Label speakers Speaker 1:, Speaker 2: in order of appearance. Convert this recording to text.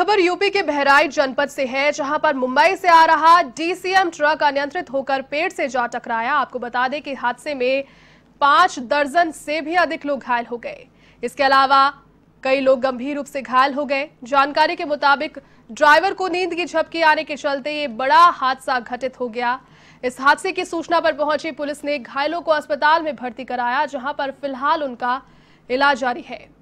Speaker 1: खबर यूपी के बहराइच जनपद से है जहां पर मुंबई से आ रहा डीसीएम ट्रक अनियंत्रित होकर पेड़ से जा टकराया आपको बता दें कि हादसे में पांच दर्जन से भी अधिक लोग घायल हो गए इसके अलावा कई लोग गंभीर रूप से घायल हो गए जानकारी के मुताबिक ड्राइवर को नींद की झपकी आने के चलते ये बड़ा हादसा घटित हो गया इस हादसे की सूचना पर पहुंची पुलिस ने घायलों को अस्पताल में भर्ती कराया जहां पर फिलहाल उनका इलाज जारी है